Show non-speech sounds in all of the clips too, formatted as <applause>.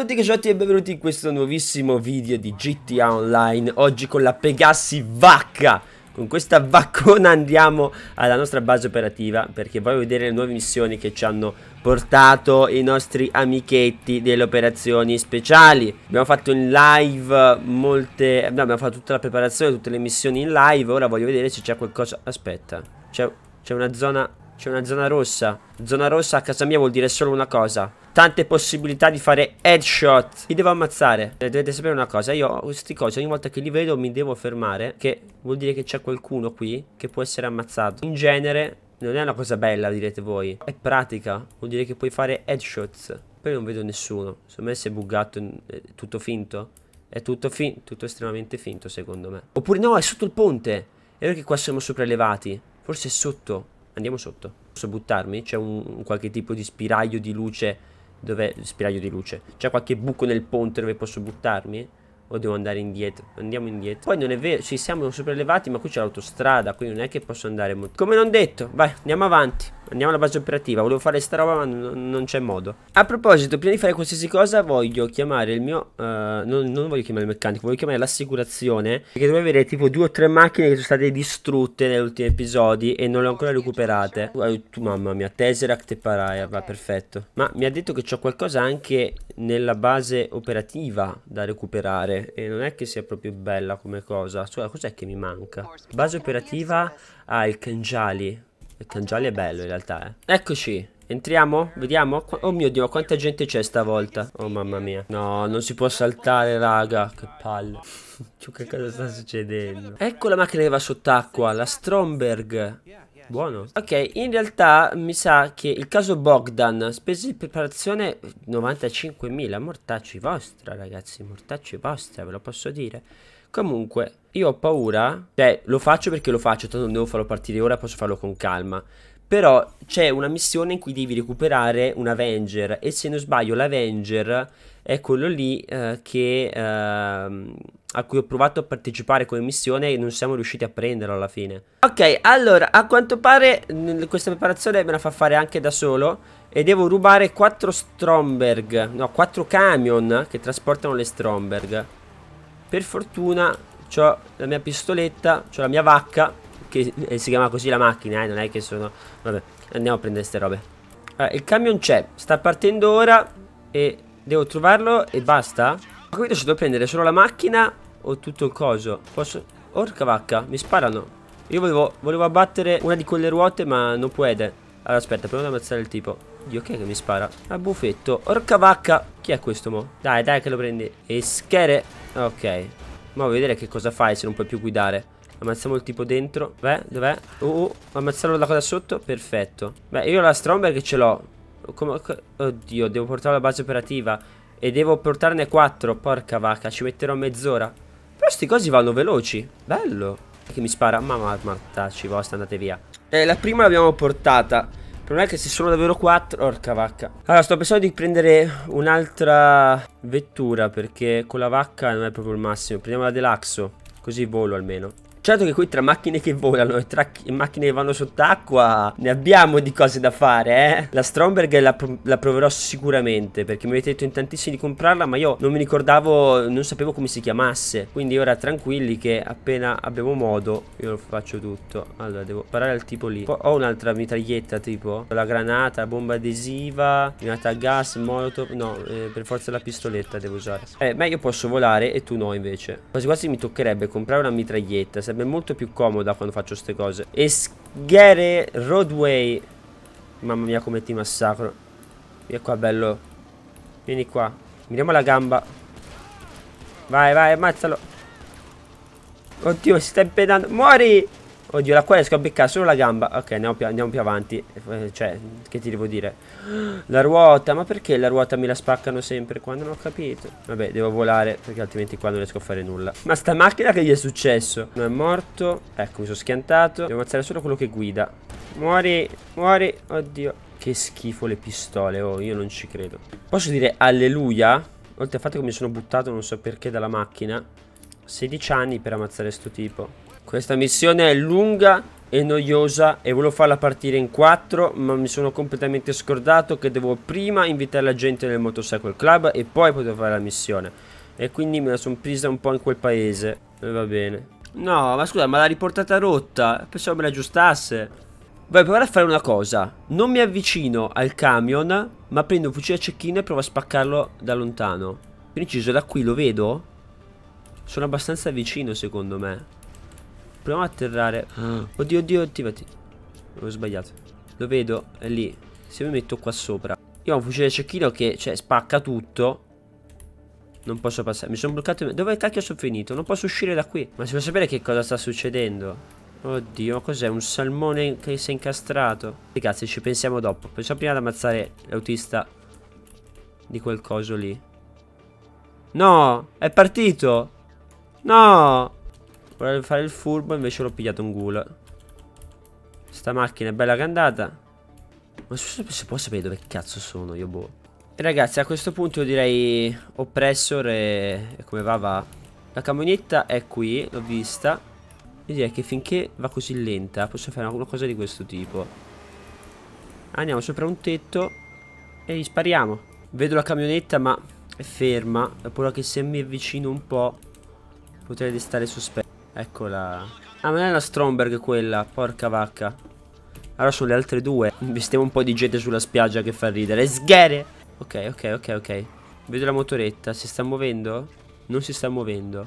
a tutti cacciotti e benvenuti in questo nuovissimo video di GTA Online Oggi con la Pegassi Vacca Con questa vaccona andiamo alla nostra base operativa Perché voglio vedere le nuove missioni che ci hanno portato i nostri amichetti delle operazioni speciali Abbiamo fatto in live molte... No, abbiamo fatto tutta la preparazione, tutte le missioni in live Ora voglio vedere se c'è qualcosa... Aspetta, c'è una zona... C'è una zona rossa Zona rossa a casa mia vuol dire solo una cosa tante possibilità di fare headshot. Li devo ammazzare. Eh, dovete sapere una cosa, io questi cose ogni volta che li vedo mi devo fermare, che vuol dire che c'è qualcuno qui che può essere ammazzato. In genere non è una cosa bella, direte voi. È pratica, vuol dire che puoi fare headshots. Poi non vedo nessuno. Secondo me si è buggato, è tutto finto. È tutto, finto tutto estremamente finto, secondo me. Oppure no, è sotto il ponte. È vero che qua siamo sopraelevati. Forse è sotto. Andiamo sotto. Posso buttarmi? C'è un, un qualche tipo di spiraglio di luce Dov'è il spiraglio di luce? C'è qualche buco nel ponte dove posso buttarmi? O devo andare indietro? Andiamo indietro. Poi non è vero, ci siamo sopraelevati, ma qui c'è l'autostrada, quindi non è che posso andare molto. Come non detto, vai, andiamo avanti. Andiamo alla base operativa. Volevo fare sta roba, ma non c'è modo. A proposito, prima di fare qualsiasi cosa, voglio chiamare il mio. Uh, non, non, voglio chiamare il meccanico, voglio chiamare l'assicurazione. Perché dovevo avere tipo due o tre macchine che sono state distrutte negli ultimi episodi e non le ho ancora recuperate. Uh, mamma mia, Tesseract e Paraia, va perfetto. Ma mi ha detto che c'ho qualcosa anche nella base operativa da recuperare. E non è che sia proprio bella come cosa. Cioè, cos'è che mi manca? Base operativa ha ah, il Kenjali. Il cangiale è bello in realtà, eh. Eccoci. Entriamo? Vediamo? Oh mio Dio, quanta gente c'è stavolta. Oh mamma mia. No, non si può saltare, raga. Che palle. <laughs> che cosa sta succedendo? Ecco la macchina che va sott'acqua, la Stromberg. Buono. Ok, in realtà mi sa che il caso Bogdan, spese di preparazione 95.000, mortacci vostra ragazzi, mortacci vostra, ve lo posso dire. Comunque, io ho paura, cioè lo faccio perché lo faccio, tanto non devo farlo partire ora, posso farlo con calma. Però c'è una missione in cui devi recuperare un Avenger e se non sbaglio l'Avenger è quello lì eh, che, eh, a cui ho provato a partecipare come missione e non siamo riusciti a prenderlo alla fine. Ok, allora, a quanto pare questa preparazione me la fa fare anche da solo e devo rubare 4 Stromberg, no, 4 camion che trasportano le Stromberg. Per fortuna ho la mia pistoletta, ho la mia vacca che eh, si chiama così la macchina, eh, non è che sono... Vabbè, andiamo a prendere queste robe. Allora, ah, il camion c'è, sta partendo ora e devo trovarlo e basta? Ho capito se devo prendere solo la macchina o tutto il coso. Posso... Orca vacca, mi sparano. Io volevo, volevo abbattere una di quelle ruote ma non può Allora aspetta, proviamo ad ammazzare il tipo. Dio, che è che mi spara? A ah, buffetto. Orca vacca. Chi è questo mo? Dai, dai che lo prendi. E schere. Ok. Ma vedere che cosa fai se non puoi più guidare. Ammazziamo il tipo dentro. Beh, dov'è? Uh, uh, ammazzarlo da qua da sotto. Perfetto. Beh, io la Stromberg ce l'ho. oddio, devo portare la base operativa. E devo portarne 4. Porca vacca, ci metterò mezz'ora. Però sti cosi vanno veloci. Bello. Che mi spara. Mamma, mattacci vostra, andate via. Eh, la prima l'abbiamo portata. Il problema è che se sono davvero 4 Orca vacca Allora sto pensando di prendere un'altra vettura Perché con la vacca non è proprio il massimo Prendiamo la Delaxo Così volo almeno Certo che qui tra macchine che volano e tra macchine che vanno sott'acqua ne abbiamo di cose da fare, eh. La Stromberg la, pro la proverò sicuramente perché mi avete detto in tantissimi di comprarla, ma io non mi ricordavo, non sapevo come si chiamasse. Quindi ora tranquilli che appena abbiamo modo io lo faccio tutto. Allora, devo parare al tipo lì. Poi ho un'altra mitraglietta tipo la granata, bomba adesiva, granata a gas, molotov. No, eh, per forza la pistoletta devo usare. Eh, ma io posso volare e tu no invece. Quasi quasi mi toccherebbe comprare una mitraglietta sarebbe molto più comoda quando faccio queste cose. Eschere Roadway. Mamma mia come ti massacro. Vieni qua bello. Vieni qua. Miriamo la gamba. Vai, vai, ammazzalo. Oddio, si sta impedando. Muori! Oddio, la quale riesco a beccare solo la gamba. Ok, andiamo più, andiamo più avanti. Eh, cioè, che ti devo dire? La ruota, ma perché la ruota me la spaccano sempre Quando Non ho capito. Vabbè, devo volare perché altrimenti qua non riesco a fare nulla. Ma sta macchina che gli è successo? Non è morto. Ecco, mi sono schiantato. Devo ammazzare solo quello che guida. Muori, muori. Oddio. Che schifo le pistole, oh, io non ci credo. Posso dire alleluia? Oltre al fatto che mi sono buttato non so perché dalla macchina. 16 anni per ammazzare sto tipo. Questa missione è lunga e noiosa e volevo farla partire in 4 ma mi sono completamente scordato che devo prima invitare la gente nel motorcycle club e poi poter fare la missione e quindi me la sono presa un po' in quel paese e va bene no ma scusa ma l'ha riportata rotta pensavo me la aggiustasse Vai provare a fare una cosa non mi avvicino al camion ma prendo un fucile a cecchino e provo a spaccarlo da lontano preciso da qui lo vedo sono abbastanza vicino secondo me Proviamo a atterrare. Ah. Oddio, oddio, attivati. Ho sbagliato. Lo vedo, è lì. Se mi metto qua sopra. Io ho un fucile cecchino che, cioè, spacca tutto. Non posso passare. Mi sono bloccato. Dove cacchio sono finito? Non posso uscire da qui. Ma si può sapere che cosa sta succedendo? Oddio, ma cos'è? Un salmone che si è incastrato. Ragazzi, ci pensiamo dopo. Pensiamo prima ad ammazzare l'autista di quel coso lì. No, è partito. No. Volevo fare il furbo, invece l'ho pigliato un ghoul Sta macchina è bella che è andata. Ma se può sapere dove cazzo sono io, boh. ragazzi, a questo punto io direi oppressor e, e come va va. La camionetta è qui, l'ho vista. Io direi che finché va così lenta posso fare una, cosa di questo tipo. Andiamo sopra un tetto e gli spariamo. Vedo la camionetta ma è ferma. Ho paura che se mi avvicino un po' potrei destare sospetto. Eccola. Ah, ma non è la Stromberg quella, porca vacca. Allora sono le altre due. Investiamo un po' di gente sulla spiaggia che fa ridere. Sghere! Ok, ok, ok, ok. Vedo la motoretta. Si sta muovendo? Non si sta muovendo.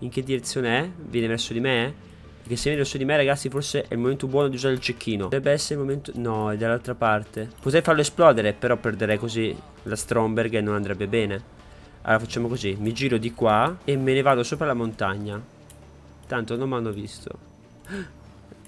In che direzione è? Viene verso di me? Perché se viene verso di me, ragazzi, forse è il momento buono di usare il cecchino. Dovrebbe essere il momento... No, è dall'altra parte. Potrei farlo esplodere, però perderei così la Stromberg e non andrebbe bene. Allora facciamo così. Mi giro di qua e me ne vado sopra la montagna. Tanto non mi hanno visto.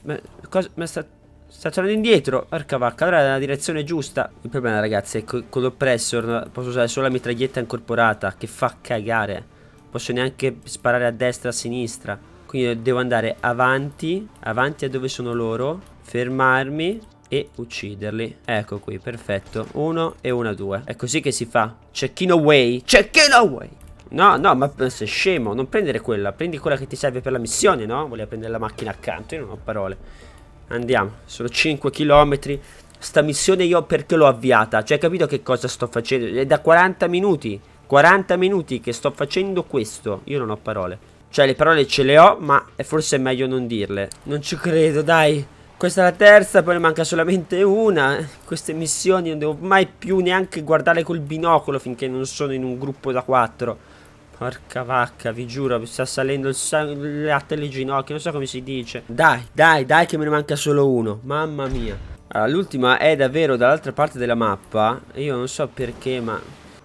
Ma, cosa, ma sta, sta tornando indietro. Porca vacca, allora è nella direzione giusta. Il problema, ragazzi, è che con l'oppressor posso usare solo la mitraglietta incorporata, che fa cagare. Posso neanche sparare a destra e a sinistra. Quindi devo andare avanti, avanti a dove sono loro, fermarmi e ucciderli. Ecco qui, perfetto. Uno e una, due. È così che si fa. Cecchino way, cecchino way. No, no, ma sei scemo, non prendere quella, prendi quella che ti serve per la missione, no? Voleva prendere la macchina accanto, io non ho parole. Andiamo, sono 5 km. Sta missione io perché l'ho avviata? Cioè, hai capito che cosa sto facendo? È da 40 minuti, 40 minuti che sto facendo questo. Io non ho parole. Cioè, le parole ce le ho, ma è forse è meglio non dirle. Non ci credo, dai. Questa è la terza, poi ne manca solamente una. Queste missioni non devo mai più neanche guardare col binocolo finché non sono in un gruppo da 4. Porca vacca, vi giuro, mi sta salendo il, il latte alle ginocchia, non so come si dice. Dai, dai, dai che me ne manca solo uno. Mamma mia. Allora, l'ultima è davvero dall'altra parte della mappa. Io non so perché, ma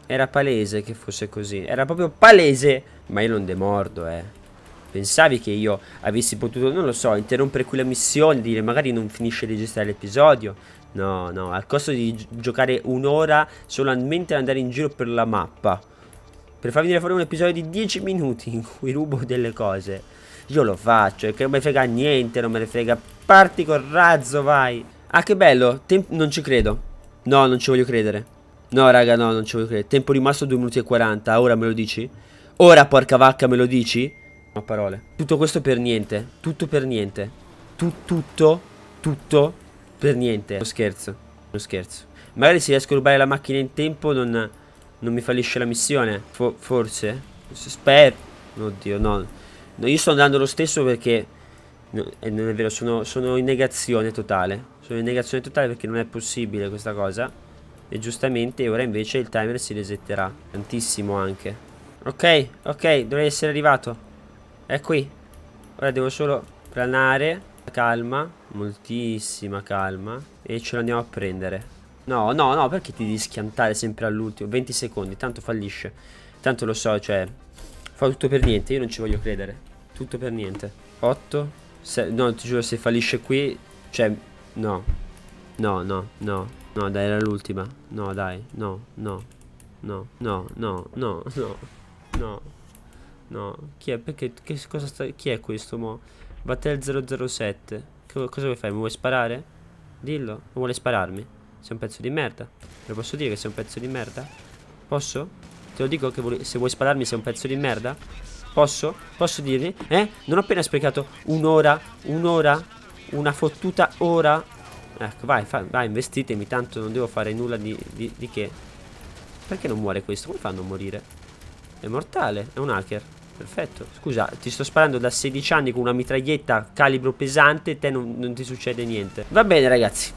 era palese che fosse così. Era proprio palese. Ma io non demordo, eh. Pensavi che io avessi potuto, non lo so, interrompere qui la missione, dire magari non finisce di registrare l'episodio. No, no, al costo di giocare un'ora solamente ad andare in giro per la mappa per farvi vedere fare un episodio di 10 minuti in cui rubo delle cose. Io lo faccio, e che non me frega niente, non me ne frega. Parti col razzo, vai. Ah, che bello. Tem non ci credo. No, non ci voglio credere. No, raga, no, non ci voglio credere. Tempo rimasto 2 minuti e 40. Ora me lo dici? Ora, porca vacca, me lo dici? Ma parole. Tutto questo per niente. Tutto per niente. Tu tutto, tutto per niente. Uno scherzo. Uno scherzo. Magari se riesco a rubare la macchina in tempo non non mi fallisce la missione. For forse? Spero. Oddio, no. no. Io sto andando lo stesso perché... No, eh, non è vero, sono, sono in negazione totale. Sono in negazione totale perché non è possibile questa cosa. E giustamente ora invece il timer si resetterà. Tantissimo anche. Ok, ok, dovrei essere arrivato. È qui. Ora devo solo planare. Calma, moltissima calma. E ce l'andiamo a prendere. No, no, no, perché ti devi schiantare sempre all'ultimo? 20 secondi, tanto fallisce. Tanto lo so, cioè... Fa tutto per niente, io non ci voglio credere. Tutto per niente. 8, 6, no, ti giuro, se fallisce qui... Cioè, no. No, no, no. No, dai, era l'ultima. No, dai, no, no. No, no, no, no, no. No. No. Chi è? Perché? Che, cosa sta, chi è questo, mo? Battel 007. Che, cosa vuoi fare? Mi vuoi sparare? Dillo. Non vuole spararmi? Sei un pezzo di merda Te lo posso dire che sei un pezzo di merda? Posso? Te lo dico che se vuoi spararmi sei un pezzo di merda? Posso? Posso dirmi? Eh? Non ho appena sprecato un'ora, un'ora, una fottuta ora Ecco, vai, fa, vai, investitemi, tanto non devo fare nulla di, di, di che Perché non muore questo? Come fa a non morire? È mortale, è un hacker Perfetto. Scusa, ti sto sparando da 16 anni con una mitraglietta calibro pesante e te non, non ti succede niente. Va bene, ragazzi.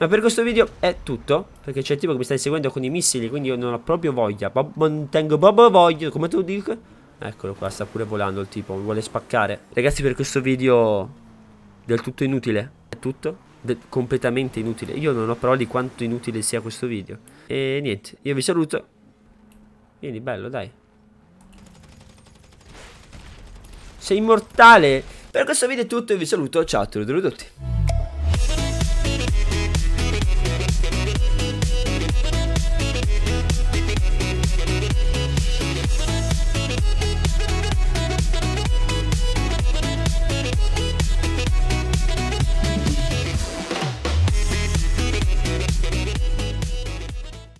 Ma per questo video è tutto, perché c'è il tipo che mi sta inseguendo con i missili, quindi io non ho proprio voglia. Bob, non tengo proprio voglia, come tu dici? Eccolo qua, sta pure volando il tipo, mi vuole spaccare. Ragazzi, per questo video del tutto inutile. È tutto completamente inutile. Io non ho parole di quanto inutile sia questo video. E niente, io vi saluto. Vieni, bello, dai. Sei immortale! Per questo video è tutto, io vi saluto, ciao a tutti.